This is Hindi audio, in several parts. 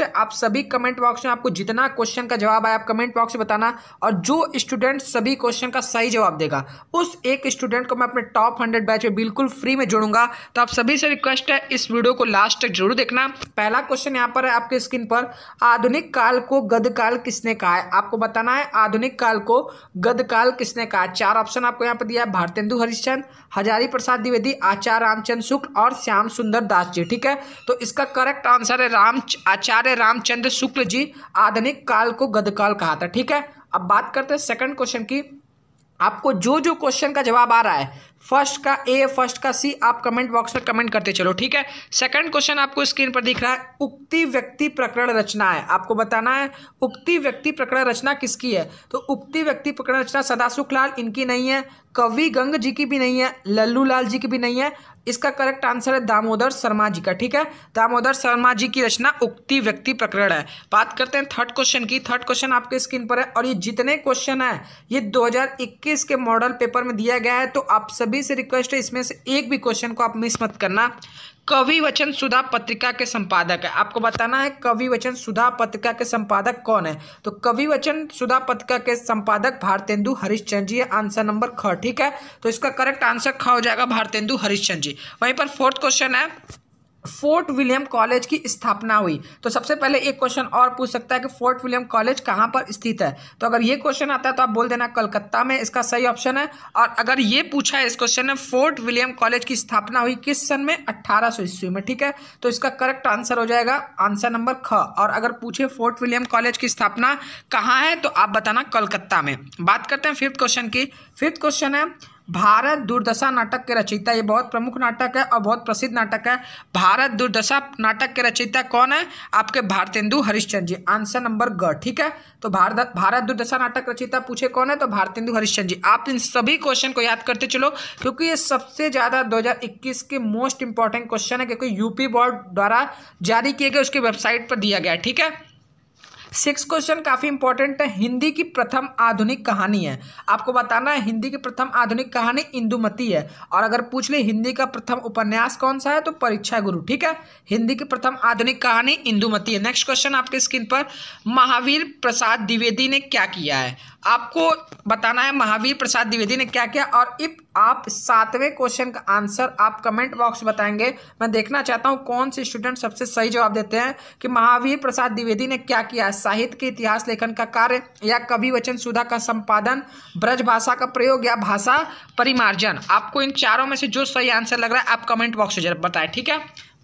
नेक्स्ट आप सभी कमेंट बॉक्स में आपको जितना क्वेश्चन का जवाब आया आप कमेंट बॉक्स में बताना और जो स्टूडेंट सभी क्वेश्चन का सही जवाब देगा उस एक स्टूडेंट को मैं अपने टॉप हंड्रेड बैच में बिल्कुल फ्री में जोड़ूंगा तो आप सभी से रिक्वेस्ट है इस वीडियो को लास्ट तक जरूर देखना पहला क्वेश्चन यहाँ पर है आपके स्क्रीन पर आधुनिक काल को गद काल किसने कहा है आपको बताना है आधुनिक काल को गद काल किसने कहा चार ऑप्शन आपको यहाँ पर दिया है भारतेंदु हरिश्चंद्र हजारी प्रसाद द्विवेदी आचार्य रामचंद्र शुक्ल और श्याम सुंदर दास जी ठीक है तो इसका करेक्ट आंसर है राम आचार्य रामचंद्र शुक्ल जी आधुनिक काल को गदकाल कहा था ठीक है अब बात करते हैं सेकंड क्वेश्चन की आपको जो जो क्वेश्चन का जवाब आ रहा है फर्स्ट का ए फर्स्ट का सी आप कमेंट बॉक्स में कमेंट करते चलो ठीक है सेकंड क्वेश्चन आपको स्क्रीन पर दिख रहा है उक्ति व्यक्ति प्रकरण रचना है आपको बताना है उक्ति व्यक्ति प्रकरण रचना किसकी है तो उक्ति व्यक्ति प्रकरण रचना सदा लाल इनकी नहीं है कवि गंग जी की भी नहीं है लल्लू लाल जी की भी नहीं है इसका करेक्ट आंसर है दामोदर शर्मा जी का ठीक है दामोदर शर्मा जी की रचना उक्ति व्यक्ति प्रकरण है बात करते हैं थर्ड क्वेश्चन की थर्ड क्वेश्चन आपके स्क्रीन पर है और ये जितने क्वेश्चन है ये 2021 के मॉडल पेपर में दिया गया है तो आप सब सभी से रिक्वेस्ट है इसमें से एक भी क्वेश्चन को आप मिस मत करना कवि वचन सुधा पत्रिका के संपादक है आपको बताना है कवि वचन सुधा पत्रिका के संपादक कौन है तो कवि वचन सुधा पत्रिका के संपादक भारतेंदु हरिश्चंद जी आंसर नंबर ख ठीक है तो इसका करेक्ट आंसर ख हो जाएगा भारतेंदु हरिश्चंद जी वहीं पर फोर्थ क्वेश्चन है फोर्ट विलियम कॉलेज की स्थापना हुई तो सबसे पहले एक क्वेश्चन और पूछ सकता है कि फोर्ट विलियम कॉलेज कहाँ पर स्थित है तो अगर ये क्वेश्चन आता है तो आप बोल देना कलकत्ता में इसका सही ऑप्शन है और अगर ये पूछा है इस क्वेश्चन में फोर्ट विलियम कॉलेज की स्थापना हुई किस सन में अट्ठारह सौ ईस्वी में ठीक है तो इसका करेक्ट आंसर हो जाएगा आंसर नंबर ख और अगर पूछे फोर्ट विलियम कॉलेज की स्थापना कहाँ है तो आप बताना कलकत्ता में बात करते हैं फिफ्थ क्वेश्चन की फिफ्थ क्वेश्चन है भारत दुर्दशा नाटक के रचयिता ये बहुत प्रमुख नाटक है और बहुत प्रसिद्ध नाटक है भारत दुर्दशा नाटक के रचयिता कौन है आपके भारतेंदु हरिश्चंद्र जी आंसर नंबर ग ठीक है तो भारत भारत दुर्दशा नाटक रचयिता पूछे कौन है तो भारतेंदु हरिश्चंद्र जी आप इन सभी क्वेश्चन को याद करते चलो क्योंकि ये सबसे ज़्यादा दो के मोस्ट इंपॉर्टेंट क्वेश्चन है क्योंकि यूपी बोर्ड द्वारा जारी किए गए उसकी वेबसाइट पर दिया गया ठीक है सिक्स क्वेश्चन काफ़ी इंपॉर्टेंट है हिंदी की प्रथम आधुनिक कहानी है आपको बताना है हिंदी की प्रथम आधुनिक कहानी इंदुमती है और अगर पूछ ले हिंदी का प्रथम उपन्यास कौन सा है तो परीक्षा गुरु ठीक है हिंदी की प्रथम आधुनिक कहानी इंदुमती है नेक्स्ट क्वेश्चन आपके स्क्रीन पर महावीर प्रसाद द्विवेदी ने क्या किया है आपको बताना है महावीर प्रसाद द्विवेदी ने क्या किया और इफ आप सातवें क्वेश्चन का आंसर आप कमेंट बॉक्स बताएंगे मैं देखना चाहता हूं कौन से स्टूडेंट सबसे सही जवाब देते हैं कि महावीर प्रसाद द्विवेदी ने क्या किया साहित्य के इतिहास लेखन का कार्य या कवि वचन सुधा का संपादन ब्रज भाषा का प्रयोग या भाषा परिमार्जन आपको इन चारों में से जो सही आंसर लग रहा है आप कमेंट बॉक्स में बताएं ठीक है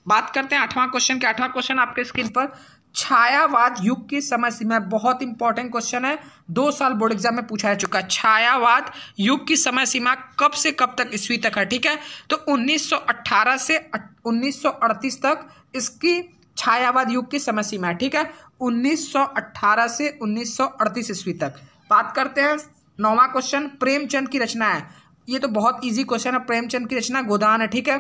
बात करते हैं आठवां क्वेश्चन के आठवां क्वेश्चन आपके स्क्रीन पर छायावाद युग की समय सीमा बहुत इंपॉर्टेंट क्वेश्चन है दो साल बोर्ड एग्जाम में पूछा जा चुका है छायावाद युग की समय सीमा कब से कब तक ईस्वी तक है ठीक है तो 1918 से 1938 तक इसकी छायावाद युग की समय सीमा है ठीक है 1918 से 1938 ईस्वी तक बात करते हैं नौवा क्वेश्चन प्रेमचंद की रचना है ये तो बहुत इजी क्वेश्चन है प्रेमचंद की रचना गोदान है ठीक है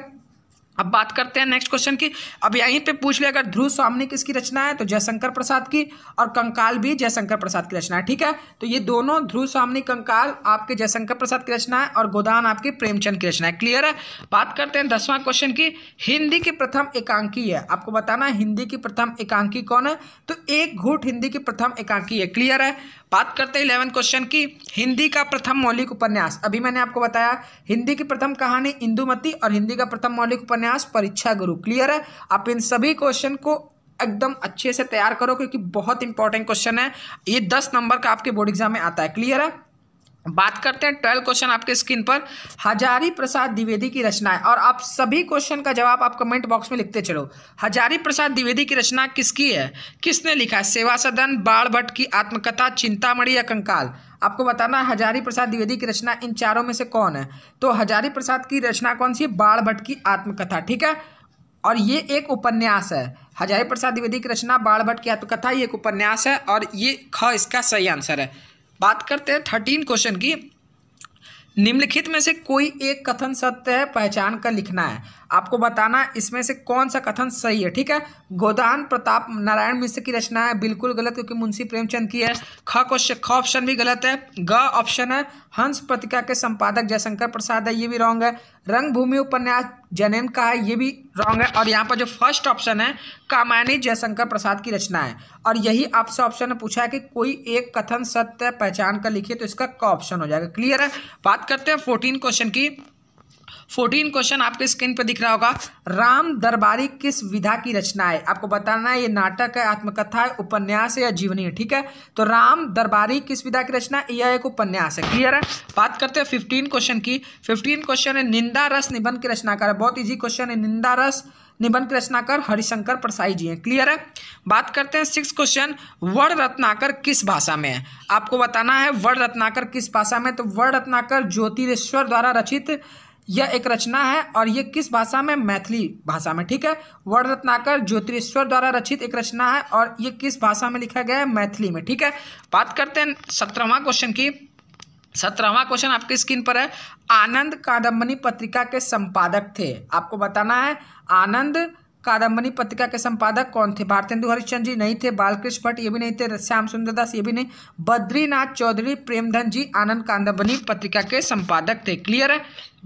अब बात करते हैं नेक्स्ट क्वेश्चन की अब यहीं पे पूछ ले अगर ध्रुव स्वामी किसकी रचना है तो जयशंकर प्रसाद की और कंकाल भी जयशंकर प्रसाद की रचना है ठीक है तो ये दोनों ध्रुव स्वामी कंकाल आपके जयशंकर प्रसाद की रचना है और गोदान आपके प्रेमचंद की रचना है क्लियर है बात करते हैं दसवां क्वेश्चन की हिंदी की प्रथम एकांकी है आपको बताना हिंदी की प्रथम एकांकी कौन है तो एक घूट हिंदी की प्रथम एकांकी है क्लियर है बात करते हैं इलेवन क्वेश्चन की हिंदी का प्रथम मौलिक उपन्यास अभी मैंने आपको बताया हिंदी की प्रथम कहानी इंदुमती और हिंदी का प्रथम मौलिक उपन्यास परीक्षा गुरु क्लियर है आप इन सभी क्वेश्चन को एकदम अच्छे से तैयार करो क्योंकि बहुत इंपॉर्टेंट क्वेश्चन है ये दस नंबर का आपके बोर्ड एग्जाम में आता है क्लियर है बात करते हैं ट्वेल्व क्वेश्चन आपके स्क्रीन पर हजारी प्रसाद द्विवेदी की है और आप सभी क्वेश्चन का जवाब आप कमेंट बॉक्स में लिखते चलो हजारी प्रसाद द्विवेदी की रचना किसकी है किसने लिखा है सेवा सदन बाढ़ भट्ट की आत्मकथा चिंतामणि या कंकाल आपको बताना हजारी प्रसाद द्विवेदी की रचना इन चारों में से कौन है तो हजारी प्रसाद की रचना कौन सी है बाढ़ भट्ट की आत्मकथा ठीक है और ये एक उपन्यास है हजारी प्रसाद द्विवेदी की रचना बाढ़ भट्ट की आत्मकथा ये एक उपन्यास है और ये ख इसका सही आंसर है बात करते हैं थर्टीन क्वेश्चन की निम्नलिखित में से कोई एक कथन सत्य है पहचान कर लिखना है आपको बताना इसमें से कौन सा कथन सही है ठीक है गोदान प्रताप नारायण मिश्र की रचना है बिल्कुल गलत क्योंकि मुंशी प्रेमचंद की है ख क्वेश्चन ख ऑप्शन भी गलत है ग ऑप्शन है हंस पत्रिका के संपादक जयशंकर प्रसाद है ये भी रॉन्ग है रंगभूमि उपन्यास जनेन का है ये भी रॉन्ग है और यहाँ पर जो फर्स्ट ऑप्शन है कामायनी जयशंकर प्रसाद की रचना है और यही आपसे ऑप्शन ने पूछा है कि कोई एक कथन सत्य पहचान कर लिखिए तो इसका क ऑप्शन हो जाएगा क्लियर है बात करते हैं फोर्टीन क्वेश्चन की फोर्टीन क्वेश्चन आपके स्क्रीन पर दिख रहा होगा राम दरबारी किस विधा की रचना है आपको बताना है ये नाटक है आत्मकथा है उपन्यास है या जीवनी है ठीक है तो राम दरबारी किस विधा की रचना यह एक उपन्यास है क्लियर है बात करते हैं फिफ्टीन क्वेश्चन की फिफ्टीन क्वेश्चन है निंदा रस निबंध के रचनाकार है बहुत ईजी क्वेश्चन है निंदा रस निबंध की रचनाकार हरिशंकर प्रसाई जी हैं क्लियर है बात करते हैं सिक्स क्वेश्चन वर्ण रत्नाकर किस भाषा में है आपको बताना है वर्ण रत्नाकर किस भाषा में तो वर्ण रत्नाकर ज्योतिरेश्वर द्वारा रचित यह एक रचना है और ये किस भाषा में मैथिली भाषा में ठीक है वर्ण रत्नाकर ज्योतिश्वर द्वारा रचित एक रचना है और ये किस भाषा में लिखा गया है मैथिली में ठीक है बात करते हैं सत्रहवा क्वेश्चन की सत्रहवा क्वेश्चन आपकी स्क्रीन पर है आनंद कादम्बनी पत्रिका के संपादक थे आपको बताना है आनंद कादम्बनी पत्रिका के संपादक कौन थे भारतेंदु हरिश्चंद जी नहीं थे बालकृष्ण भट्ट ये भी नहीं थे श्याम सुंदर दास ये भी नहीं बद्रीनाथ चौधरी प्रेमधन जी आनंद कादम्बनी पत्रिका के संपादक थे क्लियर है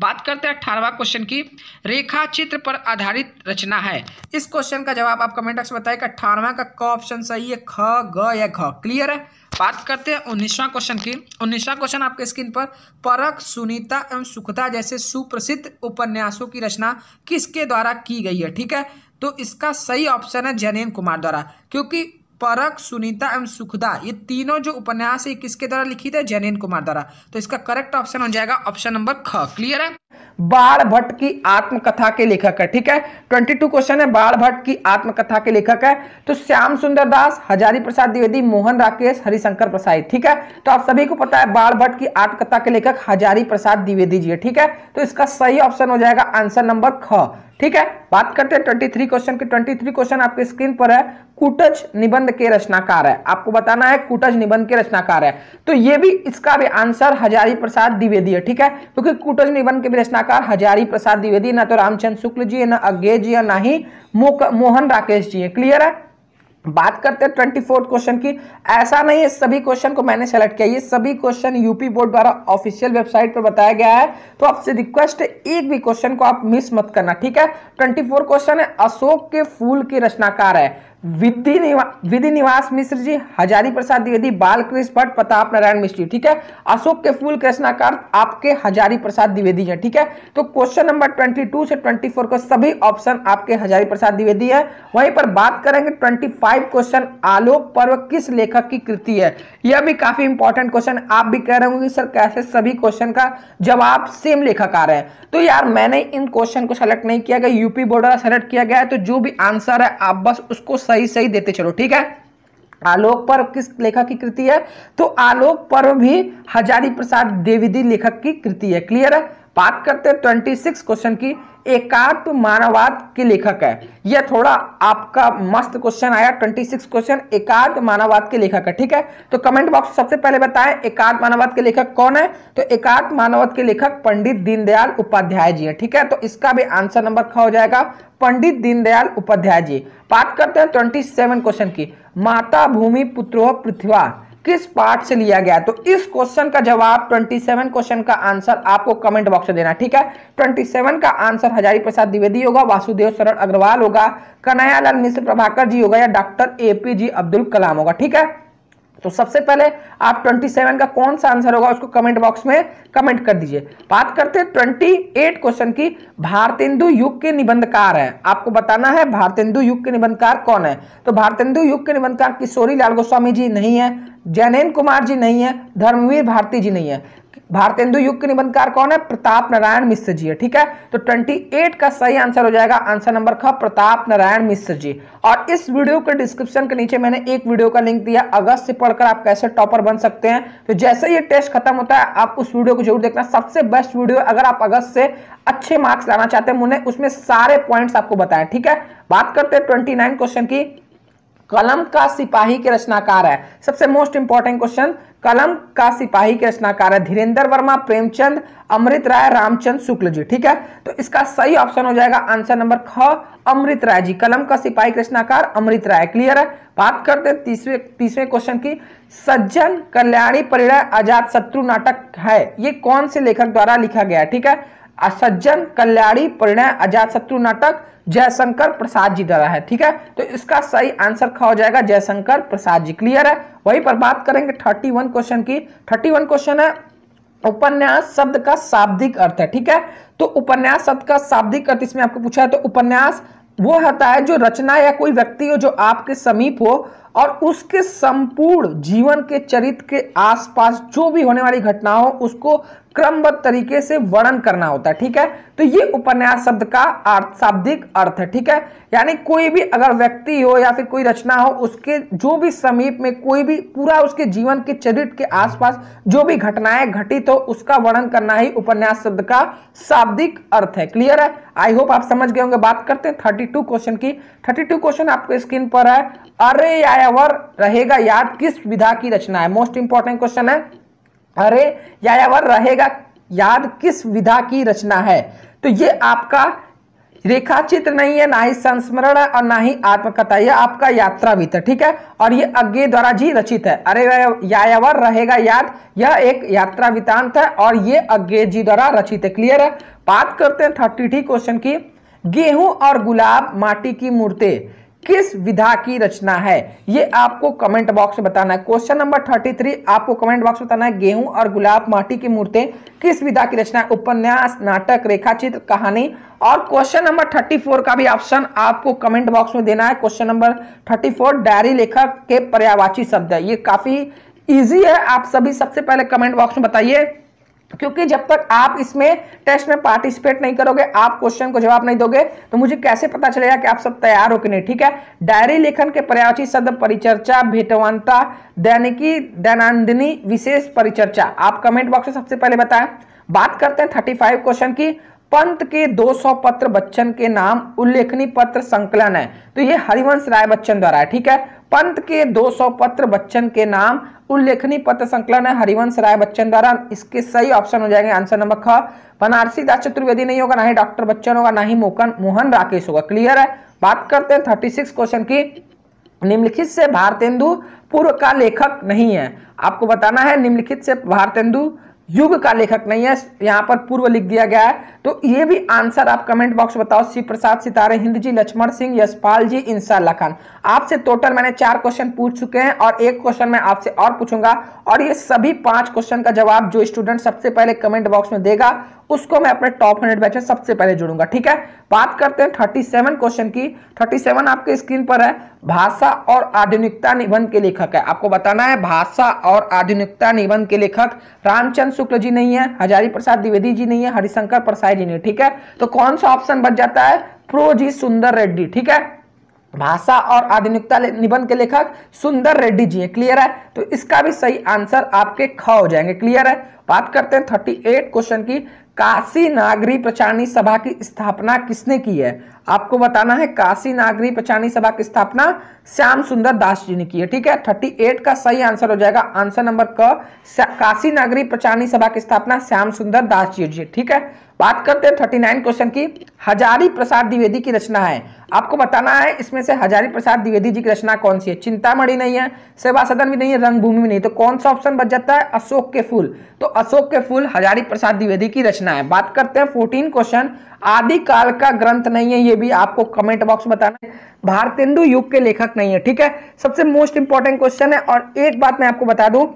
बात करते हैं अठारवा क्वेश्चन की रेखा चित्र पर आधारित रचना है इस क्वेश्चन का जवाब आप कमेंट बॉक्स में बताए कि अठारवा का क ऑप्शन सही है ख ग या घ क्लियर है बात करते हैं उन्नीसवां क्वेश्चन की उन्नीसवां क्वेश्चन आपके स्क्रीन पर परक सुनीता एवं सुखदा जैसे सुप्रसिद्ध उपन्यासों की रचना किसके द्वारा की गई है ठीक है तो इसका सही ऑप्शन है जैनेन्द्र कुमार द्वारा क्योंकि परक सुनीता एवं सुखदा ये तीनों जो उपन्यास है किसके द्वारा लिखी थे जैनेन्द्र कुमार द्वारा तो इसका करेक्ट ऑप्शन हो जाएगा ऑप्शन नंबर ख क्लियर है बाढ़ भट्ट की आत्मकथा के लेखक है ठीक है 22 क्वेश्चन है बाढ़ भट्ट की आत्मकथा के लेखक है तो श्याम सुंदर दास हजारी प्रसाद द्विवेदी मोहन राकेश हरिशंकर प्रसाद ठीक है तो आप सभी को पता है बाढ़ भट्ट की आत्मकथा के लेखक हजारी प्रसाद द्विवेदी जी है ठीक है तो इसका सही ऑप्शन हो जाएगा आंसर नंबर ख ठीक है बात करते हैं ट्वेंटी थ्री क्वेश्चन की ट्वेंटी थ्री क्वेश्चन आपके स्क्रीन पर है कुटज निबंध के रचनाकार है आपको बताना है कुटज निबंध के रचनाकार है तो ये भी इसका भी आंसर हजारी प्रसाद द्विवेदी है ठीक है क्योंकि कुटज निबंध के रचनाकार हजारी प्रसाद द्विवेदी ना तो रामचंद्र शुक्ल जी ना अज्ञे जी है ना ही मोहन राकेश जी है क्लियर है बात करते हैं ट्वेंटी फोर्थ क्वेश्चन की ऐसा नहीं है सभी क्वेश्चन को मैंने सेलेक्ट किया ये सभी क्वेश्चन यूपी बोर्ड द्वारा ऑफिशियल वेबसाइट पर बताया गया है तो आपसे रिक्वेस्ट एक भी क्वेश्चन को आप मिस मत करना ठीक है ट्वेंटी फोर क्वेश्चन है अशोक के फूल की रचनाकार है विधि निवा, विधि निवास मिश्र जी हजारी प्रसाद द्विवेदी बालकृष्ण भट्ट प्रताप नारायण मिश्र ठीक है अशोक के फूल कृष्णाकार आपके हजारी प्रसाद द्विवेदी है ठीक है तो क्वेश्चन नंबर 22 से 24 का सभी ऑप्शन आपके हजारी प्रसाद द्विवेदी है वहीं पर बात करेंगे 25 क्वेश्चन आलोक पर्व किस लेखक की कृति है यह भी काफी इंपॉर्टेंट क्वेश्चन आप भी कह रहे होंगे सर कैसे सभी क्वेश्चन का जवाब सेम लेखक आ रहे हैं तो यार मैंने इन क्वेश्चन को सेलेक्ट नहीं किया गया यूपी बोर्ड सेलेक्ट किया गया है तो जो भी आंसर है आप बस उसको सही सही देते चलो ठीक है आलोक पर्व किस लेखक की कृति है तो आलोक पर्व भी हजारी प्रसाद देवीदी लेखक की कृति है क्लियर है बात करते हैं ट्वेंटी सिक्स क्वेश्चन की एकात्म मानववाद के लेखक है यह थोड़ा आपका मस्त क्वेश्चन आया ट्वेंटी सिक्स क्वेश्चन एकात्म मानववाद के लेखक है ठीक है तो कमेंट बॉक्स सबसे पहले बताएं एकात्म मानववाद के लेखक कौन है तो एकात्म मानववाद के लेखक पंडित दीनदयाल उपाध्याय जी है ठीक है तो इसका भी आंसर नंबर क्या हो जाएगा पंडित दीनदयाल उपाध्याय जी बात करते हैं ट्वेंटी क्वेश्चन की माता भूमि पुत्रो पृथ्वी किस पार्ट से लिया गया तो इस क्वेश्चन का जवाब 27 क्वेश्चन का आंसर आपको कमेंट बॉक्स में देना ठीक है 27 का आंसर हजारी प्रसाद द्विवेदी होगा वासुदेव शरण अग्रवाल होगा कन्हैयालाल मिश्र प्रभाकर जी होगा या डॉक्टर एपीजे अब्दुल कलाम होगा ठीक है तो सबसे पहले आप 27 का कौन सा आंसर होगा उसको कमेंट बॉक्स में कमेंट कर दीजिए बात करते हैं 28 क्वेश्चन की भारतेंदु युग के निबंधकार है आपको बताना है भारतेंदु युग के निबंधकार कौन है तो भारतेंदु युग के निबंधकार किशोरी लाल गोस्वामी जी नहीं है जैनेन्द्र कुमार जी नहीं है धर्मवीर भारती जी नहीं है भारतेंदु युग के निबंधकार कौन है प्रताप नारायण मिश्र जी है ठीक है तो 28 का सही आंसर हो जाएगा आंसर नंबर ख प्रताप नारायण मिश्र जी और इस वीडियो के डिस्क्रिप्शन के नीचे मैंने एक वीडियो का लिंक दिया अगस्त से पढ़कर आप कैसे टॉपर बन सकते हैं तो जैसे ये टेस्ट खत्म होता है आप उस वीडियो को जरूर देखना सबसे बेस्ट वीडियो अगर आप अगस्त से अच्छे मार्क्स लाना चाहते हैं उन्हें उसमें सारे पॉइंट्स आपको बताए ठीक है बात करते हैं ट्वेंटी क्वेश्चन की कलम का सिपाही के रचनाकार है सबसे मोस्ट इंपॉर्टेंट क्वेश्चन कलम का सिपाही के रचनाकार है धीरेन्द्र वर्मा प्रेमचंद अमृत राय रामचंद शुक्ल जी ठीक है तो इसका सही ऑप्शन हो जाएगा आंसर नंबर ख अमृत राय जी कलम का सिपाही कृष्णाकार अमृत राय क्लियर है बात करते हैं तीसरे तीसरे क्वेश्चन की सज्जन कल्याणी परिणय आजाद शत्रु नाटक है ये कौन से लेखक द्वारा लिखा गया ठीक है सज्जन कल्याणी परिणय अजात शत्रु नाटक जयशंकर प्रसाद जी द्वारा है ठीक है तो इसका सही आंसर क्या हो जाएगा जयशंकर प्रसाद जी क्लियर है वहीं पर बात करेंगे थर्टी वन क्वेश्चन की थर्टी वन क्वेश्चन है उपन्यास शब्द का शाब्दिक अर्थ है ठीक है तो उपन्यास शब्द का शाब्दिक अर्थ इसमें आपको पूछा है तो उपन्यास वो होता है जो रचना या कोई व्यक्ति हो जो आपके समीप हो और उसके संपूर्ण जीवन के चरित्र के आसपास जो भी होने वाली घटना हो उसको क्रमबद्ध तरीके से वर्णन करना होता है ठीक है तो ये उपन्यास शब्द का अर्थ शाब्दिक अर्थ है ठीक है यानी कोई भी अगर व्यक्ति हो या फिर कोई रचना हो उसके जो भी समीप में कोई भी पूरा उसके जीवन के चरित्र के आसपास जो भी घटनाएं घटित हो उसका वर्णन करना ही उपन्यास शब्द का शाब्दिक अर्थ है क्लियर है आई होप आप समझ गए होंगे बात करते हैं थर्टी टू क्वेश्चन की थर्टी टू क्वेश्चन आपके स्क्रीन पर है अरे यावर रहेगा याद किस विधा की रचना है मोस्ट इंपॉर्टेंट क्वेश्चन है अरे यायावर रहेगा याद किस विधा की रचना है तो ये आपका रेखा चित्र नहीं है ना ही संस्मरण है और ना ही आत्मकथा यह आपका यात्रा भीतर ठीक है और ये अज्ञे द्वारा जी रचित है अरे यायावर रहेगा याद यह एक यात्रा वृतांत है और ये अज्ञे जी द्वारा रचित है क्लियर है बात करते हैं थर्टी क्वेश्चन की गेहूं और गुलाब माटी की मूर्तें किस विधा की रचना है ये आपको कमेंट बॉक्स में बताना है क्वेश्चन नंबर थर्टी थ्री आपको कमेंट बॉक्स में बताना है गेहूं और गुलाब माटी की मूर्तें किस विधा की रचना है उपन्यास नाटक रेखाचित्र कहानी और क्वेश्चन नंबर थर्टी फोर का भी ऑप्शन आपको कमेंट बॉक्स में देना है question number thirty four diary लेखक के पर्यावाची शब्द है ये काफी ईजी है आप सभी सबसे पहले कमेंट बॉक्स में बताइए क्योंकि जब तक आप इसमें टेस्ट में पार्टिसिपेट नहीं करोगे आप क्वेश्चन को जवाब नहीं दोगे तो मुझे कैसे पता चलेगा कि आप सब तैयार हो कि नहीं ठीक है डायरी लेखन के पर्यावची शब्द परिचर्चा भेटवानता दैनिकी दैनंदिनी विशेष परिचर्चा आप कमेंट बॉक्स में सबसे पहले बताएं बात करते हैं थर्टी फाइव क्वेश्चन की पंत के 200 पत्र बच्चन के नाम उल्लेखनीय पत्र संकलन है तो ये हरिवंश राय बच्चन द्वारा है ठीक है पंत के 200 पत्र बच्चन के नाम उल्लेखनीय पत्र संकलन है हरिवंश राय बच्चन द्वारा इसके सही ऑप्शन हो जाएंगे आंसर नंबर ख बनारसी दास चतुर्वेदी नहीं होगा ना ही डॉक्टर बच्चन होगा ना ही मोकन मोहन राकेश होगा क्लियर है बात करते हैं थर्टी क्वेश्चन की निम्नलिखित से भारतेंदु पूर्व का लेखक नहीं है आपको बताना है निम्नलिखित से भारतेंदु युग का लेखक नहीं है यहाँ पर पूर्व लिख दिया गया है तो ये भी आंसर आप कमेंट बॉक्स बताओ शिव प्रसाद सितारे हिंद जी लक्ष्मण सिंह यशपाल जी इंसा खान आपसे टोटल मैंने चार क्वेश्चन पूछ चुके हैं और एक क्वेश्चन मैं आपसे और पूछूंगा और ये सभी पांच क्वेश्चन का जवाब जो स्टूडेंट सबसे पहले कमेंट बॉक्स में देगा उसको मैं अपने टॉप हंड्रेड बैच में सबसे पहले जुड़ूंगा ठीक है बात करते हैं थर्टी सेवन क्वेश्चन की थर्टी सेवन आपके स्क्रीन पर है भाषा और आधुनिकता निबंध के लेखक है आपको बताना है भाषा और आधुनिकता निबंध के लेखक रामचंद्र शुक्ल जी नहीं है हजारी प्रसाद द्विवेदी जी नहीं है हरिशंकर प्रसाद जी नहीं ठीक है तो कौन सा ऑप्शन बच जाता है प्रो जी सुंदर रेड्डी ठीक है भाषा और आधुनिकता निबंध के लेखक सुंदर रेड्डी जी है क्लियर है तो इसका भी सही आंसर आपके ख हो जाएंगे क्लियर है बात करते हैं थर्टी एट क्वेश्चन की काशी नागरी प्रचारणी सभा की स्थापना किसने की है आपको बताना है काशी नागरी प्रचारणी सभा की स्थापना श्याम सुंदर दास जी ने की है ठीक है थर्टी एट का सही आंसर हो जाएगा आंसर नंबर क काशी नागरी प्रचारणी सभा की स्थापना श्याम सुंदर दास जी जी ठीक है बात करते हैं थर्टी नाइन क्वेश्चन की हजारी प्रसाद द्विवेदी की रचना है आपको बताना है इसमें से हजारी प्रसाद द्विवेदी जी की रचना कौन सी है चिंतामणि नहीं है सेवा सदन भी नहीं है रंगभूमि भी नहीं तो कौन सा ऑप्शन बच जाता है अशोक के फूल तो अशोक के फूल हजारी प्रसाद द्विवेदी की रचना है बात करते हैं फोर्टीन क्वेश्चन आदि काल का ग्रंथ नहीं है ये भी आपको कमेंट बॉक्स बताना है भारतेंदु युग के लेखक नहीं है ठीक है सबसे मोस्ट इंपॉर्टेंट क्वेश्चन है और एक बात मैं आपको बता दूं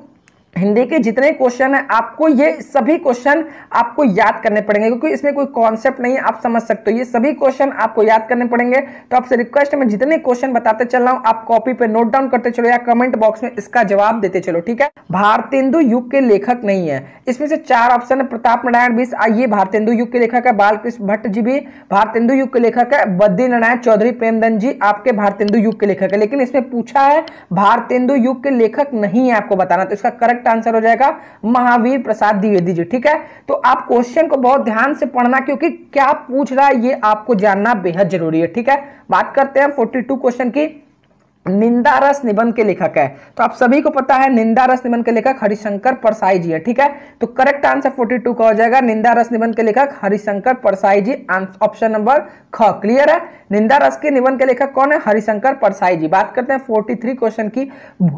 हिंदी के जितने क्वेश्चन हैं आपको ये सभी क्वेश्चन आपको याद करने पड़ेंगे क्योंकि इसमें कोई कॉन्सेप्ट नहीं है आप समझ सकते हो ये सभी क्वेश्चन आपको याद करने पड़ेंगे तो आपसे रिक्वेस्ट है मैं जितने क्वेश्चन बताते चल रहा हूँ आप कॉपी पे नोट डाउन करते चलो या कमेंट बॉक्स में इसका जवाब देते चलो ठीक है भारतेंदु युग के लेखक नहीं है इसमें से चार ऑप्शन है प्रताप नारायण बीस आइए भारतेंदु युग के लेखक है बालकृष्ण भट्ट जी भी भारतेंदु युग के लेखक है बद्री नारायण चौधरी प्रेमदन जी आपके भारतेंदु युग के लेखक है लेकिन इसमें पूछा है भारतेंदु युग के लेखक नहीं है आपको बताना तो इसका करेक्ट करेक्ट आंसर हो जाएगा महावीर प्रसाद द्विवेदी जी ठीक है तो आप क्वेश्चन को बहुत ध्यान से पढ़ना क्योंकि क्या पूछ रहा है ये आपको जानना बेहद जरूरी है ठीक है बात करते हैं फोर्टी क्वेश्चन की निंदा रस निबंध के लेखक है तो आप सभी को पता है निंदा रस निबंध के लेखक हरिशंकर परसाई जी है ठीक है तो करेक्ट आंसर 42 का हो जाएगा निंदा रस निबंध के लेखक हरिशंकर परसाई जी ऑप्शन नंबर ख क्लियर है निंदा रस के निबंध के लेखक कौन है हरिशंकर परसाई जी बात करते हैं 43 क्वेश्चन की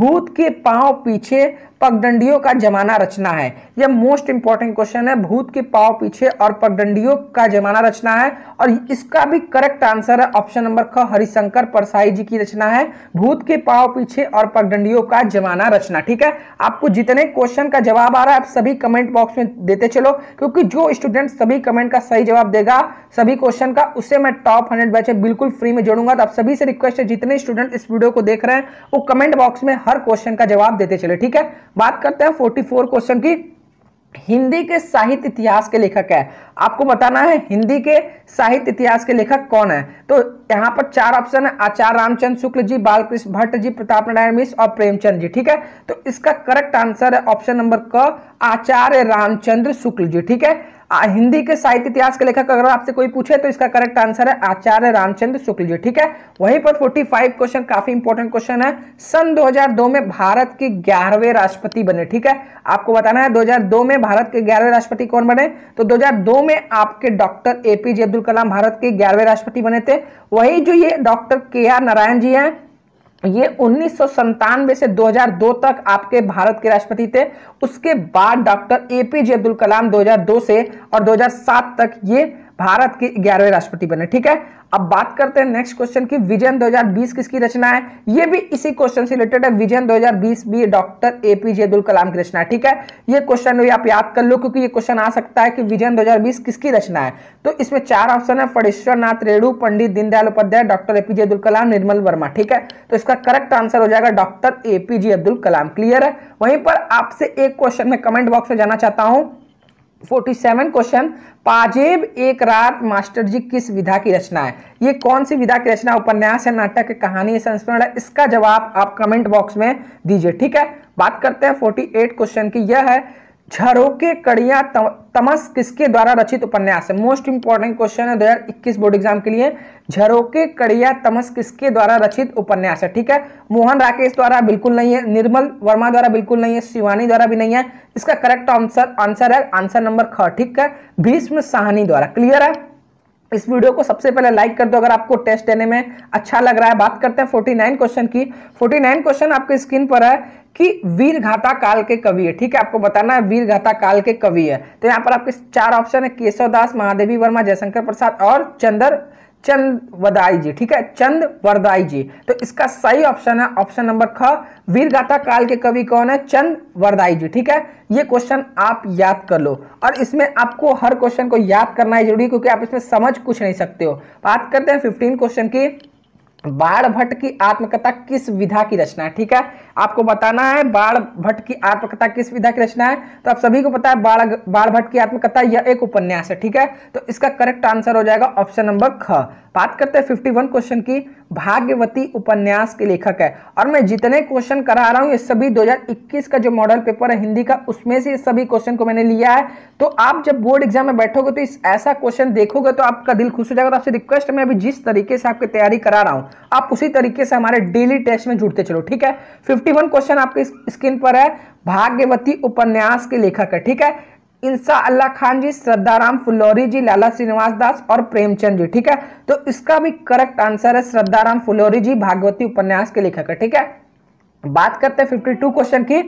भूत के पांव पीछे पगडंडियों का जमाना रचना है यह मोस्ट इंपॉर्टेंट क्वेश्चन है भूत के पाव पीछे और पगडंडियों का जमाना रचना है और इसका भी करेक्ट आंसर है ऑप्शन नंबर ख हरिशंकर परसाई जी की रचना है भूत के पाव पीछे और पगडंडियों का जमाना रचना ठीक है आपको जितने क्वेश्चन का जवाब आ रहा है आप सभी कमेंट बॉक्स में देते चलो क्योंकि जो स्टूडेंट सभी कमेंट का सही जवाब देगा सभी क्वेश्चन का उसे मैं टॉप हंड्रेड बैच बिल्कुल फ्री में जोड़ूंगा तो आप सभी से रिक्वेस्ट है जितने स्टूडेंट इस वीडियो को देख रहे हैं वो कमेंट बॉक्स में हर क्वेश्चन का जवाब देते चले ठीक है बात करते हैं 44 क्वेश्चन की हिंदी के साहित्य इतिहास के लेखक है आपको बताना है हिंदी के साहित्य इतिहास के लेखक कौन है तो यहाँ पर चार ऑप्शन है आचार्य रामचंद्र शुक्ल जी बालकृष्ण भट्ट जी प्रताप नारायण मिश्र और प्रेमचंद जी ठीक है तो इसका करेक्ट आंसर है ऑप्शन नंबर क आचार्य रामचंद्र शुक्ल जी ठीक है हिंदी के साहित्य इतिहास के लेखक अगर आपसे कोई पूछे तो इसका करेक्ट आंसर है आचार्य रामचंद्र शुक्ल जी ठीक है वहीं पर 45 क्वेश्चन काफी इंपॉर्टेंट क्वेश्चन है सन 2002 में भारत के ग्यारहवें राष्ट्रपति बने ठीक है आपको बताना है 2002 में भारत के ग्यारहवें राष्ट्रपति कौन बने तो 2002 में आपके डॉक्टर एपीजे अब्दुल कलाम भारत के ग्यारहवें राष्ट्रपति बने थे वही जो ये डॉक्टर के नारायण जी हैं ये उन्नीस से 2002 तक आपके भारत के राष्ट्रपति थे उसके बाद डॉक्टर एपीजे अब्दुल कलाम 2002 से और 2007 तक ये भारत के ग्यारहवें राष्ट्रपति बने ठीक है अब बात करते हैं नेक्स्ट क्वेश्चन की विजन 2020 किसकी रचना है ये भी इसी क्वेश्चन से रिलेटेड है विजन 2020 भी डॉक्टर एपीजे अब्दुल कलाम की रचना है ठीक है ये क्वेश्चन भी आप याद कर लो क्योंकि ये क्वेश्चन आ सकता है कि विजन 2020 किसकी रचना है तो इसमें चार ऑप्शन है परेश्वर नाथ रेणु पंडित दीनदयाल उपाध्याय डॉक्टर एपीजे अब्दुल कलाम निर्मल वर्मा ठीक है तो इसका करेक्ट आंसर हो जाएगा doctor APJ Abdul Kalam clear है वहीं पर आपसे एक क्वेश्चन में कमेंट बॉक्स में जाना चाहता हूं फोर्टी सेवन क्वेश्चन पाजेब एक रात मास्टर जी किस विधा की रचना है ये कौन सी विधा की रचना उपन्यास है नाटक है कहानी है संस्मरण है इसका जवाब आप कमेंट बॉक्स में दीजिए ठीक है बात करते हैं फोर्टी एट क्वेश्चन की यह है झरोके कड़िया तमस किसके द्वारा रचित उपन्यास है मोस्ट इंपॉर्टेंट क्वेश्चन है दो हजार इक्कीस बोर्ड एग्जाम के लिए झरोके कड़िया तमस किसके द्वारा रचित उपन्यास है ठीक है मोहन राकेश द्वारा बिल्कुल नहीं है निर्मल वर्मा द्वारा बिल्कुल नहीं है शिवानी द्वारा भी नहीं है इसका करेक्ट आंसर आंसर है आंसर नंबर ख ठीक है भीष्म साहनी द्वारा क्लियर है इस वीडियो को सबसे पहले लाइक कर दो अगर आपको टेस्ट देने में अच्छा लग रहा है बात करते हैं 49 क्वेश्चन की 49 क्वेश्चन आपके स्क्रीन पर है कि वीरघाता काल के कवि है ठीक है आपको बताना है वीरघाता काल के कवि है तो यहाँ पर आपके चार ऑप्शन है केशवदास महादेवी वर्मा जयशंकर प्रसाद और चंदर चंद वदाई जी ठीक है चंद वरदाई जी तो इसका सही ऑप्शन है ऑप्शन नंबर ख वीरगाथा काल के कवि कौन है चंद वरदाई जी ठीक है ये क्वेश्चन आप याद कर लो और इसमें आपको हर क्वेश्चन को याद करना है जरूरी क्योंकि आप इसमें समझ कुछ नहीं सकते हो बात करते हैं फिफ्टीन क्वेश्चन की बाढ़ भट्ट की आत्मकथा किस विधा की रचना है ठीक है आपको बताना है बाढ़ भट्ट की आत्मकथा किस विधा की रचना है तो आप सभी को पता है बाढ़ बाढ़ भट्ट की आत्मकथा यह एक उपन्यास है ठीक है तो इसका करेक्ट आंसर हो जाएगा ऑप्शन नंबर ख बात करते हैं 51 क्वेश्चन की भाग्यवती उपन्यास के लेखक है और मैं जितने क्वेश्चन करा रहा हूं ये सभी 2021 का जो मॉडल पेपर है हिंदी का उसमें से सभी क्वेश्चन को मैंने लिया है तो आप जब बोर्ड एग्जाम में बैठोगे तो इस ऐसा क्वेश्चन देखोगे तो आपका दिल खुश हो जाएगा तो आपसे रिक्वेस्ट मैं अभी जिस तरीके से आपकी तैयारी करा रहा हूं आप उसी तरीके से हमारे डेली टेस्ट में जुड़ते चलो ठीक है 51 क्वेश्चन आपके स्क्रीन पर है भाग्यवती उपन्यास के लेखक है ठीक है इंसा अल्लाह खान जी श्रद्धा राम फुलौरी जी लाला श्रीनिवास दास और प्रेमचंद जी ठीक है तो इसका भी करेक्ट आंसर है श्रद्धा राम फुलौरी जी भागवती उपन्यास के लेखक है ठीक है बात करते हैं 52 क्वेश्चन की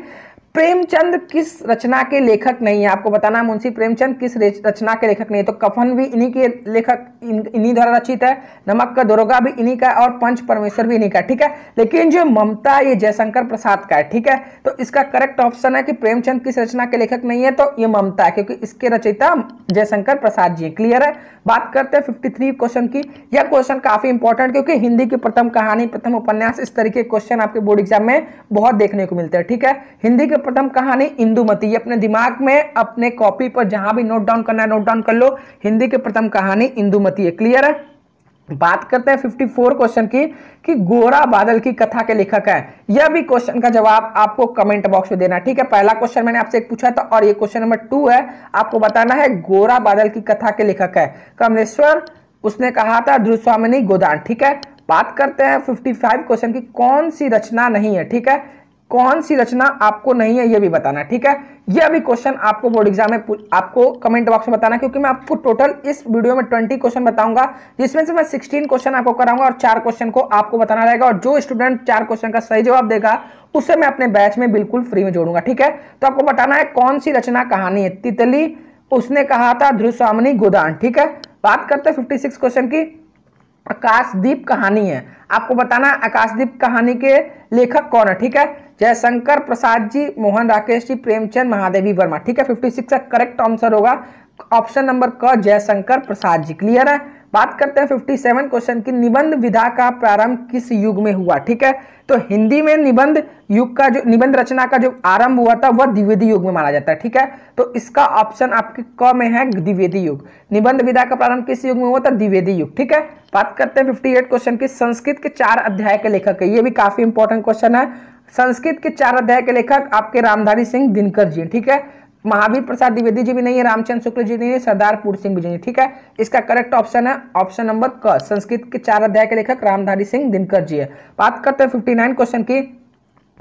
प्रेमचंद किस रचना के लेखक नहीं है आपको बताना है मुंशी प्रेमचंद किस रचना के लेखक नहीं है तो कफन भी इन्हीं के लेखक इन्हीं द्वारा रचित है नमक का दरोगा भी इन्हीं का और पंच परमेश्वर भी इन्हीं का ठीक है लेकिन जो ममता ये जयशंकर प्रसाद का है ठीक है तो इसका करेक्ट ऑप्शन है कि प्रेमचंद किस रचना के लेखक नहीं है तो ये ममता है क्योंकि इसके रचयिता जयशंकर प्रसाद जी क्लियर है बात करते हैं फिफ्टी क्वेश्चन की यह क्वेश्चन काफी इंपॉर्टेंट क्योंकि हिंदी की प्रथम कहानी प्रथम उपन्यास इस तरीके क्वेश्चन आपके बोर्ड एग्जाम में बहुत देखने को मिलते हैं ठीक है हिंदी के सर्वप्रथम कहानी इंदुमती अपने दिमाग में अपने कॉपी पर जहां भी नोट डाउन करना है नोट डाउन कर लो हिंदी की प्रथम कहानी इंदुमती है क्लियर है बात करते हैं 54 क्वेश्चन की कि गोरा बादल की कथा के लेखक है यह भी क्वेश्चन का जवाब आपको कमेंट बॉक्स में देना ठीक है पहला क्वेश्चन मैंने आपसे एक पूछा था और ये क्वेश्चन नंबर टू है आपको बताना है गोरा बादल की कथा के लेखक है कमलेश्वर उसने कहा था ध्रुस्वामिनी गोदान ठीक है बात करते हैं 55 क्वेश्चन की कौन सी रचना नहीं है ठीक है कौन सी रचना आपको नहीं है यह भी बताना ठीक है यह भी क्वेश्चन आपको बोर्ड एग्जाम में आपको कमेंट बॉक्स में बताना क्योंकि मैं आपको टोटल इस वीडियो में ट्वेंटी क्वेश्चन बताऊंगा जिसमें से मैं सिक्सटीन क्वेश्चन आपको कराऊंगा और चार क्वेश्चन को आपको बताना रहेगा और जो स्टूडेंट चार क्वेश्चन का सही जवाब देगा उसे मैं अपने बैच में बिल्कुल फ्री में जोड़ूंगा ठीक है तो आपको बताना है कौन सी रचना कहानी है तितली उसने कहा था ध्रुस्वामी गोदान ठीक है बात करते फिफ्टी सिक्स क्वेश्चन की आकाशदीप कहानी है आपको बताना आकाशदीप कहानी के लेखक कौन है ठीक है जयशंकर प्रसाद जी मोहन राकेश जी प्रेमचंद महादेवी वर्मा ठीक है फिफ्टी सिक्स का करेक्ट आंसर होगा ऑप्शन नंबर क जयशंकर प्रसाद जी क्लियर है बात करते हैं फिफ्टी सेवन क्वेश्चन की निबंध विधा का प्रारंभ किस युग में हुआ ठीक है तो हिंदी में निबंध युग का जो निबंध रचना का जो आरंभ हुआ था वह द्विवेदी युग में माना जाता है ठीक है तो इसका ऑप्शन आपके क में है द्विवेदी युग निबंध विधा का प्रारंभ किस युग में हुआ था द्विवेदी युग ठीक है बात करते हैं फिफ्टी क्वेश्चन की संस्कृत के चार अध्याय के लेखक है ये भी काफी इंपॉर्टेंट क्वेश्चन है संस्कृत के चार अध्याय के लेखक आपके रामधारी सिंह दिनकर जी ठीक है महावीर प्रसाद द्विवेदी जी भी नहीं है रामचंद्र शुक्ल जी नहीं है सरदार पूर्ण सिंह भी नहीं ठीक है इसका करेक्ट ऑप्शन है ऑप्शन नंबर क संस्कृत के चार अध्याय के लेखक रामधारी सिंह दिनकर जी है बात करते हैं नाइन क्वेश्चन की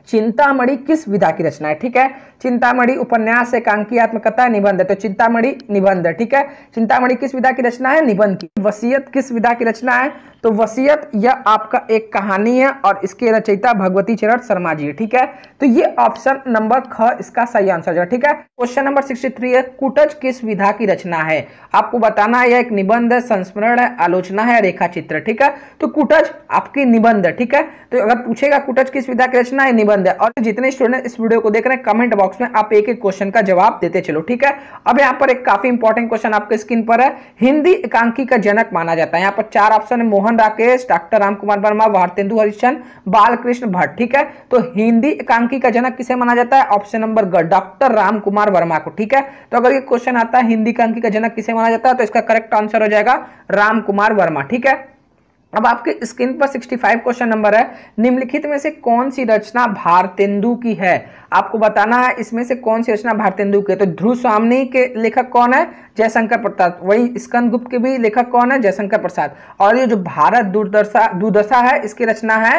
चिंतामणि किस विधा की रचना है ठीक है चिंतामणि उपन्यास एकांकी आत्मकथा निबंध है तो चिंतामणि निबंध ठीक है चिंतामणि किस विधा की रचना है निबंध की वसीयत किस विधा की रचना है तो वसीयत यह आपका एक कहानी है और इसके रचयिता भगवती चरण शर्मा जी ठीक है तो ये ऑप्शन नंबर ख इसका सही आंसर है ठीक है क्वेश्चन नंबर सिक्सटी थ्री है कुटज किस विधा की रचना है आपको बताना है यह एक निबंध है संस्मरण है आलोचना है रेखा चित्र ठीक है तो कुटज आपकी निबंध ठीक है तो अगर पूछेगा कुटज किस विधा की रचना है निबंध है और जितने स्टूडेंट इस वीडियो को देख रहे हैं कमेंट बॉक्स बॉक्स में आप एक एक क्वेश्चन का जवाब देते चलो ठीक है अब यहां पर एक काफी इंपॉर्टेंट क्वेश्चन आपके स्क्रीन पर है हिंदी एकांकी का जनक माना जाता है यहां पर चार ऑप्शन है मोहन राकेश डॉक्टर राम कुमार वर्मा भारतेंदु हरिश्चंद बालकृष्ण भट्ट ठीक है तो हिंदी एकांकी का जनक किसे माना जाता है ऑप्शन नंबर ग डॉक्टर राम कुमार वर्मा को ठीक है तो अगर ये क्वेश्चन आता है हिंदी एकांकी का जनक किसे माना जाता है तो इसका करेक्ट आंसर हो जाएगा राम कुमार वर्मा ठीक है अब आपके स्क्रीन पर 65 क्वेश्चन नंबर है निम्नलिखित में से कौन सी रचना भारतेंदु की है आपको बताना है इसमें से कौन सी रचना भारतेंदु की है तो ध्रुव स्वामी के लेखक कौन है जयशंकर प्रसाद वही स्कंद गुप्त के भी लेखक कौन है जयशंकर प्रसाद और ये जो भारत दुर्दशा दुर्दशा है इसकी रचना है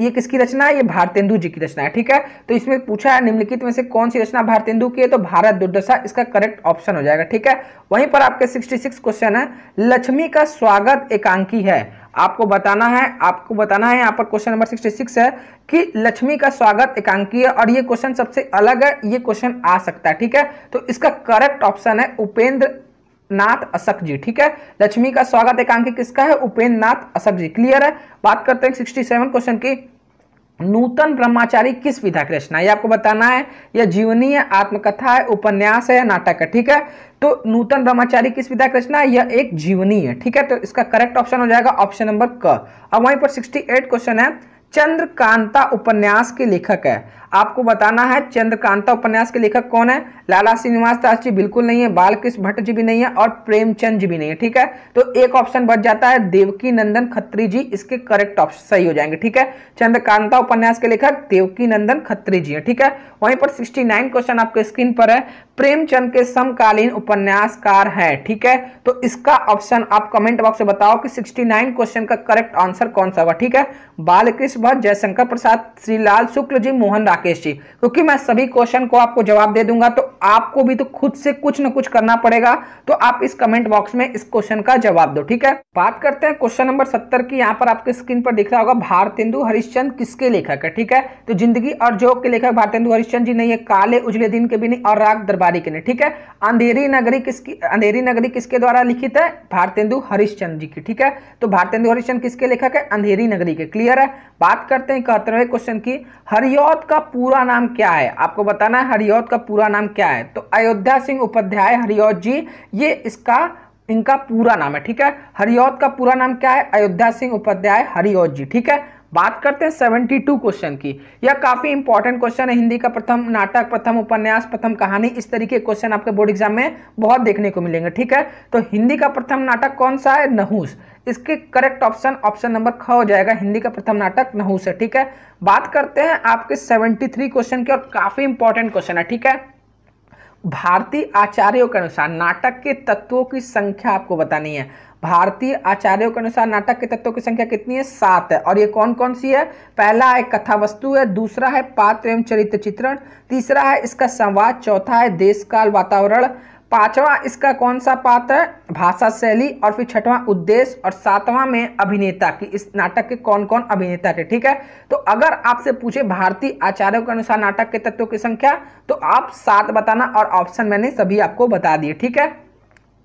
ये किसकी रचना है ये भारतेंदु जी की रचना है ठीक है तो इसमें पूछा है निम्नलिखित में से कौन सी रचना भारतेंदु की है तो भारत दुर्दशा इसका करेक्ट ऑप्शन हो जाएगा ठीक है वहीं पर आपके सिक्सटी क्वेश्चन है लक्ष्मी का स्वागत एकांकी है आपको बताना है आपको बताना है यहाँ पर क्वेश्चन नंबर सिक्सटी सिक्स है कि लक्ष्मी का स्वागत एकांकी है और ये क्वेश्चन सबसे अलग है ये क्वेश्चन आ सकता है ठीक है तो इसका करेक्ट ऑप्शन है उपेंद्र नाथ असक जी ठीक है लक्ष्मी का स्वागत एकांकी किसका है उपेंद्र नाथ असक जी क्लियर है बात करते हैं सिक्सटी सेवन क्वेश्चन की नूतन ब्रह्माचारी किस विधा की रचना ये आपको बताना है यह जीवनी है आत्मकथा है उपन्यास है या नाटक है ठीक है तो नूतन ब्रह्मचारी किस विधा की रचना है यह एक जीवनी है ठीक है तो इसका करेक्ट ऑप्शन हो जाएगा ऑप्शन नंबर क अब वहीं पर 68 क्वेश्चन है चंद्रकांता उपन्यास के लेखक है आपको बताना है चंद्रकांता उपन्यास के लेखक कौन है लाला श्रीनिवास दास जी बिल्कुल नहीं है बालकृष्ण भट्ट जी भी नहीं है और प्रेमचंद जी भी नहीं है ठीक है तो एक ऑप्शन बच जाता है देवकी नंदन खत्री जी इसके करेक्ट ऑप्शन सही हो जाएंगे ठीक है चंद्रकांता उपन्यास के लेखक देवकी नंदन खत्री जी है ठीक है वहीं पर सिक्सटी क्वेश्चन आपके स्क्रीन पर है प्रेमचंद के समकालीन उपन्यासकार है ठीक है तो इसका ऑप्शन आप कमेंट बॉक्स में बताओ कि 69 क्वेश्चन का करेक्ट आंसर कौन सा होगा ठीक है बालकृष्ण भट्ट जयशंकर प्रसाद श्रीलाल शुक्ल जी मोहन राकेश जी क्योंकि मैं सभी क्वेश्चन को आपको जवाब दे दूंगा तो आपको भी तो खुद से कुछ ना कुछ करना पड़ेगा तो आप इस कमेंट बॉक्स में इस क्वेश्चन का जवाब दो ठीक है बात करते हैं क्वेश्चन नंबर सत्तर की यहाँ पर आपके स्क्रीन पर दिख रहा होगा भारतेंदु हरिश्चंद किसके लेखक है ठीक है तो जिंदगी और जोक के लेखक भारतेंदु हरिश्चंद जी नहीं है काले उजले दिन के भी नहीं और राग दरबारी के नहीं ठीक है अंधेरी नगरी किसकी अंधेरी नगरी किसके द्वारा लिखित है भारतेंदु हरिश्चंद जी की ठीक है तो भारतेंदु हरिश्चंद किसके लेखक है अंधेरी नगरी के क्लियर है बात करते हैं इकहत्तरवें क्वेश्चन की हरियोत का पूरा नाम क्या है आपको बताना है हरिहौत का पूरा नाम क्या है तो अयोध्या सिंह उपाध्याय हरिहौत जी ये इसका इनका पूरा नाम है ठीक है हरिहौत का पूरा नाम क्या है अयोध्या सिंह उपाध्याय हरिहौत जी ठीक है बात करते हैं 72 क्वेश्चन की यह काफ़ी इंपॉर्टेंट क्वेश्चन है हिंदी का प्रथम नाटक प्रथम उपन्यास प्रथम कहानी इस तरीके क्वेश्चन आपके बोर्ड एग्जाम में बहुत देखने को मिलेंगे ठीक है तो हिंदी का प्रथम नाटक कौन सा है नहूस इसके करेक्ट ऑप्शन ऑप्शन नंबर ख हो जाएगा हिंदी का प्रथम नाटक नहूस है ठीक है बात करते हैं आपके थ्री क्वेश्चन की और काफ़ी इंपॉर्टेंट क्वेश्चन है ठीक है भारतीय आचार्यों के अनुसार नाटक के तत्वों की संख्या आपको बतानी है भारतीय आचार्यों के अनुसार नाटक के तत्वों की संख्या कितनी है सात है और ये कौन कौन सी है पहला है कथा वस्तु है दूसरा है पात्र एवं चरित्र चित्रण तीसरा है इसका संवाद चौथा है देश काल वातावरण पांचवा इसका कौन सा पात्र है भाषा शैली और फिर छठवां उद्देश्य और सातवां में अभिनेता कि इस नाटक के कौन कौन अभिनेता थे ठीक है तो अगर आपसे पूछे भारतीय आचार्यों के अनुसार नाटक के तत्वों की संख्या तो आप सात बताना और ऑप्शन मैंने सभी आपको बता दिए ठीक है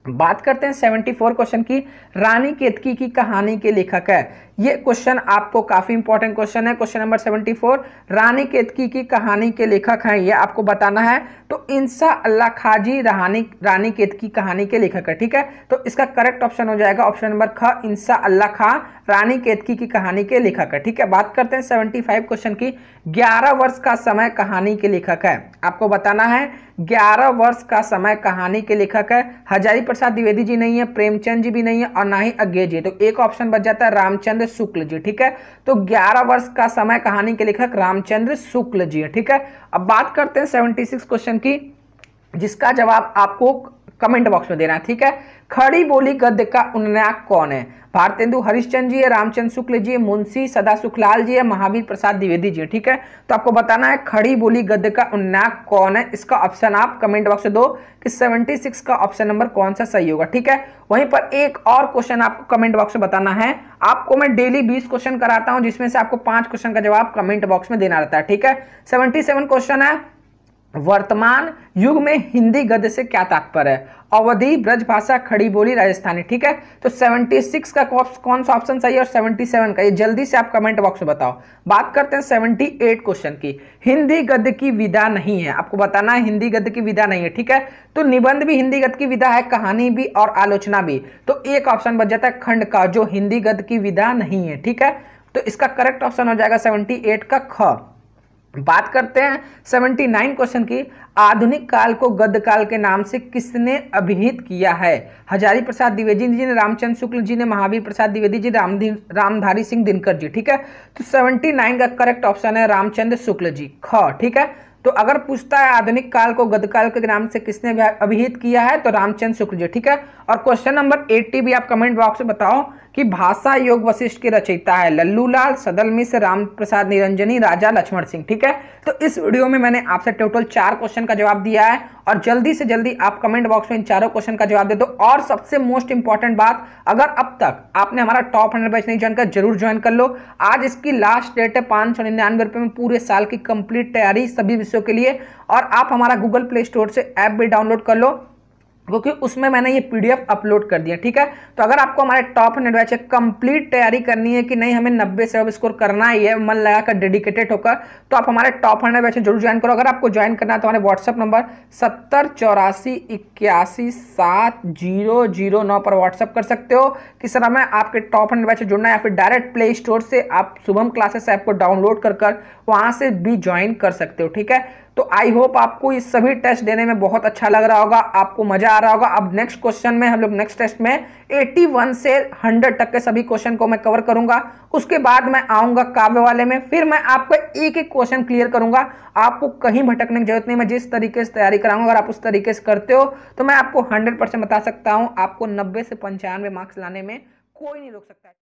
बात करते हैं 74 क्वेश्चन की रानी केतकी की कहानी के लेखक है ये क्वेश्चन आपको काफी इंपॉर्टेंट क्वेश्चन है क्वेश्चन नंबर 74 रानी केतकी की कहानी के लेखक हैं ये आपको बताना है तो इंसा अल्लाह खाजी रानी रानी केतकी कहानी के लेखक है ठीक है तो इसका करेक्ट ऑप्शन हो जाएगा ऑप्शन नंबर ख इंसा अल्लाह खा रानी केतकी की कहानी के लेखक है ठीक है बात करते हैं फाइव क्वेश्चन की ग्यारह वर्ष का समय कहानी के लेखक है आपको बताना है ग्यारह वर्ष का समय कहानी के लेखक है हजारी प्रसाद द्विवेदी जी नहीं है प्रेमचंद जी भी नहीं है और ना ही अज्ञे जी तो एक ऑप्शन बच जाता है रामचंद्र रामचंद्र शुक्ल जी ठीक है तो 11 वर्ष का समय कहानी के लेखक रामचंद्र शुक्ल जी ठीक है अब बात करते हैं 76 क्वेश्चन की जिसका जवाब आपको कमेंट बॉक्स में देना ठीक है खड़ी बोली गद्य का उन्नायक कौन है भारतेंदु हरिश्चंद जी है रामचंद्र शुक्ल जी है मुंशी सदा सुखलाल जी है महावीर प्रसाद द्विवेदी जी ठीक है तो आपको बताना है खड़ी बोली गद्य का उन्नायक कौन है इसका ऑप्शन आप कमेंट बॉक्स में दो कि 76 का ऑप्शन नंबर कौन सा सही होगा ठीक है वहीं पर एक और क्वेश्चन आपको कमेंट बॉक्स में बताना है आपको मैं डेली बीस क्वेश्चन कराता हूँ जिसमें से आपको पांच क्वेश्चन का जवाब कमेंट बॉक्स में देना रहता है ठीक है सेवेंटी क्वेश्चन है वर्तमान युग में हिंदी गद्य से क्या तात्पर्य है अवधि ब्रजभाषा खड़ी बोली राजस्थानी ठीक है तो 76 का कौन सा ऑप्शन सही है और 77 का ये जल्दी से आप कमेंट बॉक्स में बताओ बात करते हैं 78 क्वेश्चन की हिंदी गद्य की विधा नहीं है आपको बताना है हिंदी गद्य की विधा नहीं है ठीक है तो निबंध भी हिंदी गद्य की विधा है कहानी भी और आलोचना भी तो एक ऑप्शन बच जाता है खंड का जो हिंदी गद्य की विधा नहीं है ठीक है तो इसका करेक्ट ऑप्शन हो जाएगा सेवेंटी का ख बात करते हैं 79 क्वेश्चन की आधुनिक काल को गद्य काल के नाम से किसने अभिहित किया है हजारी प्रसाद द्विवेदी जी ने रामचंद्र शुक्ल जी ने महावीर प्रसाद द्विवेदी जी राम रामधारी सिंह दिनकर जी ठीक है तो 79 का करेक्ट ऑप्शन है रामचंद्र शुक्ल जी ख ठीक है तो अगर पूछता है आधुनिक काल को काल के नाम से किसने अभिहित किया है तो रामचंद्र शुक्ल जी ठीक है और क्वेश्चन नंबर एट्टी भी आप कमेंट बॉक्स में बताओ कि भाषा योग वशिष्ठ के रचयिता है लल्लूलाल सदल मिश्र राम प्रसाद निरंजनी राजा लक्ष्मण सिंह ठीक है तो इस वीडियो में मैंने आपसे टोटल चार क्वेश्चन का जवाब दिया है और जल्दी से जल्दी आप कमेंट बॉक्स में इन चारों क्वेश्चन का जवाब दे दो और सबसे मोस्ट इंपॉर्टेंट बात अगर अब तक आपने हमारा टॉप हंड्रेड बैच नहीं ज्वाइन कर जरूर ज्वाइन कर लो आज इसकी लास्ट डेट है पांच सौ निन्यानवे रुपए में पूरे साल की कंप्लीट तैयारी सभी विषयों के लिए और आप हमारा गूगल प्ले स्टोर से ऐप भी डाउनलोड कर लो क्योंकि उसमें मैंने ये पीडीएफ अपलोड कर दिया ठीक है तो अगर आपको हमारे टॉप हंड्रेड बैच कंप्लीट तैयारी करनी है कि नहीं हमें नब्बे से अब स्कोर करना ही है मन लगाकर डेडिकेटेड होकर तो आप हमारे टॉप हंड्रेड बैच जरूर ज्वाइन करो अगर आपको ज्वाइन करना है तो हमारे व्हाट्सअप नंबर सत्तर चौरासी इक्यासी सात जीरो जीरो नौ पर व्हाट्सअप कर सकते हो कि सर हमें आपके टॉप हंड्रेड बैच जुड़ना है या फिर डायरेक्ट प्ले स्टोर से आप शुभम क्लासेस ऐप को डाउनलोड कर कर वहाँ से भी ज्वाइन कर सकते हो ठीक है तो आई होप आपको इस सभी टेस्ट देने में बहुत अच्छा लग रहा होगा आपको मजा आ रहा होगा अब नेक्स्ट क्वेश्चन में हम लोग नेक्स्ट टेस्ट में 81 से 100 तक के सभी क्वेश्चन को मैं कवर करूंगा उसके बाद मैं आऊंगा काव्य वाले में फिर मैं आपको एक एक क्वेश्चन क्लियर करूंगा आपको कहीं भटकने की जरूरत नहीं मैं जिस तरीके से तैयारी कराऊंगा अगर आप उस तरीके से करते हो तो मैं आपको हंड्रेड बता सकता हूँ आपको नब्बे से पंचानवे मार्क्स लाने में कोई नहीं रोक सकता